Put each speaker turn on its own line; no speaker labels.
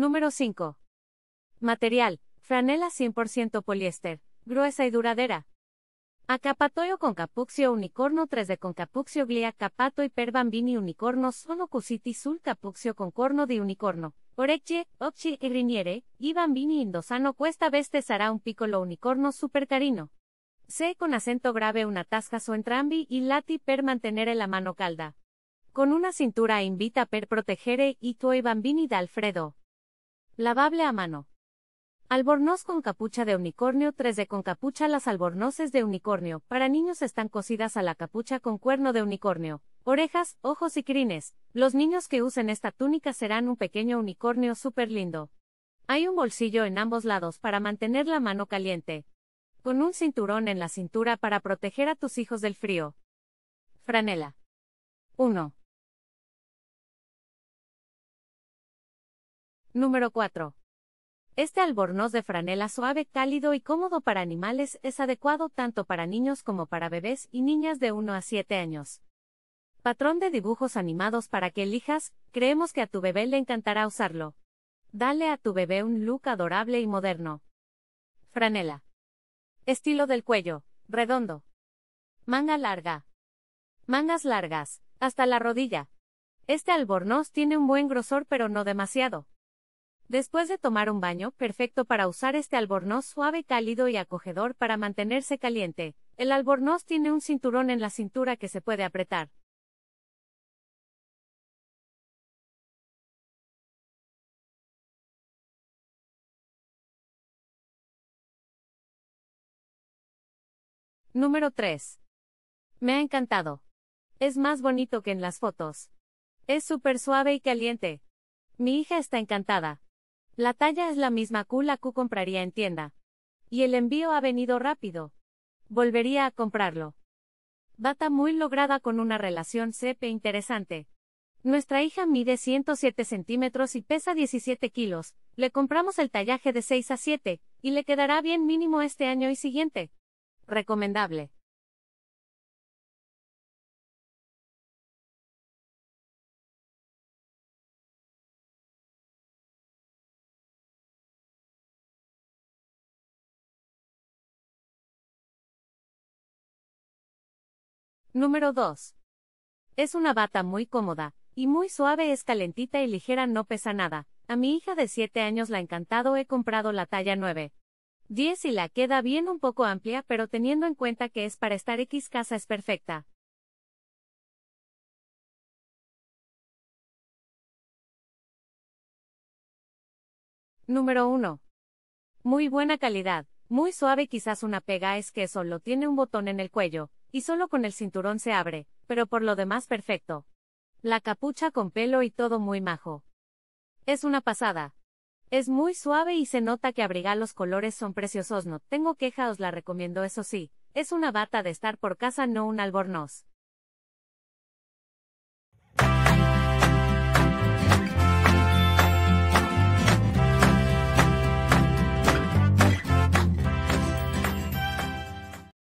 Número 5. Material. Franela 100% poliéster, gruesa y duradera. Acapatoio con capuxio unicorno 3 de con capuccio glia capato y per bambini unicorno sono cusiti sul capuxio con corno di unicorno. Orecchie, occhi e griniere, y bambini indosano cuesta veste sarà un piccolo unicorno super carino. C con acento grave una tasca su entrambi y lati per mantenere la mano calda. Con una cintura invita per protegere i tuoi bambini da Alfredo. Lavable a mano. Albornoz con capucha de unicornio 3D con capucha Las albornoces de unicornio para niños están cosidas a la capucha con cuerno de unicornio, orejas, ojos y crines. Los niños que usen esta túnica serán un pequeño unicornio súper lindo. Hay un bolsillo en ambos lados para mantener la mano caliente. Con un cinturón en la cintura para proteger a tus hijos del frío. Franela. 1. Número 4. Este albornoz de franela suave, cálido y cómodo para animales es adecuado tanto para niños como para bebés y niñas de 1 a 7 años. Patrón de dibujos animados para que elijas, creemos que a tu bebé le encantará usarlo. Dale a tu bebé un look adorable y moderno. Franela. Estilo del cuello, redondo. Manga larga. Mangas largas, hasta la rodilla. Este albornoz tiene un buen grosor pero no demasiado. Después de tomar un baño, perfecto para usar este albornoz suave, cálido y acogedor para mantenerse caliente. El albornoz tiene un cinturón en la cintura que se puede apretar.
Número 3.
Me ha encantado. Es más bonito que en las fotos. Es súper suave y caliente. Mi hija está encantada. La talla es la misma que la que compraría en tienda. Y el envío ha venido rápido. Volvería a comprarlo. Bata muy lograda con una relación CP interesante. Nuestra hija mide 107 centímetros y pesa 17 kilos. Le compramos el tallaje de 6 a 7, y le quedará bien mínimo este año y siguiente. Recomendable. Número 2. Es una bata muy cómoda, y muy suave, es calentita y ligera, no pesa nada. A mi hija de 7 años la ha encantado he comprado la talla 9. 10 y la queda bien un poco amplia, pero teniendo en cuenta que es para estar X casa es perfecta. Número 1. Muy buena calidad, muy suave, quizás una pega es que solo tiene un botón en el cuello, y solo con el cinturón se abre, pero por lo demás perfecto. La capucha con pelo y todo muy majo. Es una pasada. Es muy suave y se nota que abriga los colores son preciosos. No tengo queja, os la recomiendo, eso sí. Es una bata de estar por casa, no un albornoz.